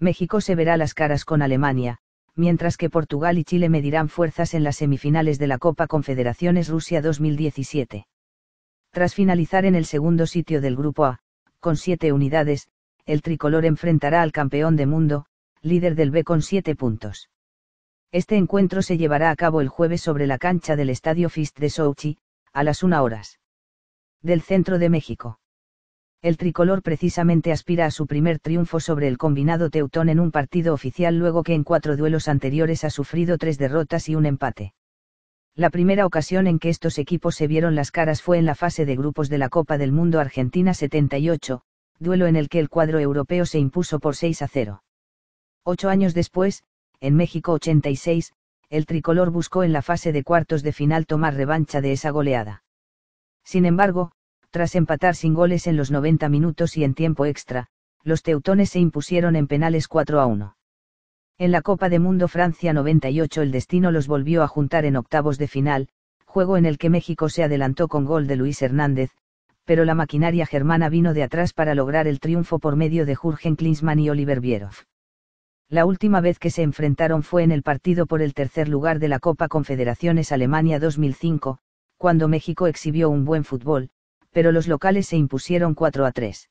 México se verá las caras con Alemania, mientras que Portugal y Chile medirán fuerzas en las semifinales de la Copa Confederaciones Rusia 2017. Tras finalizar en el segundo sitio del Grupo A, con siete unidades, el tricolor enfrentará al campeón de mundo, líder del B con siete puntos. Este encuentro se llevará a cabo el jueves sobre la cancha del Estadio Fist de Sochi, a las 1 horas. Del centro de México el tricolor precisamente aspira a su primer triunfo sobre el combinado teutón en un partido oficial luego que en cuatro duelos anteriores ha sufrido tres derrotas y un empate. La primera ocasión en que estos equipos se vieron las caras fue en la fase de grupos de la Copa del Mundo Argentina 78, duelo en el que el cuadro europeo se impuso por 6 a 0. Ocho años después, en México 86, el tricolor buscó en la fase de cuartos de final tomar revancha de esa goleada. Sin embargo, tras empatar sin goles en los 90 minutos y en tiempo extra, los teutones se impusieron en penales 4 a 1. En la Copa de Mundo Francia 98 el destino los volvió a juntar en octavos de final, juego en el que México se adelantó con gol de Luis Hernández, pero la maquinaria germana vino de atrás para lograr el triunfo por medio de Jürgen Klinsmann y Oliver Bierhoff. La última vez que se enfrentaron fue en el partido por el tercer lugar de la Copa Confederaciones Alemania 2005, cuando México exhibió un buen fútbol, pero los locales se impusieron 4 a 3.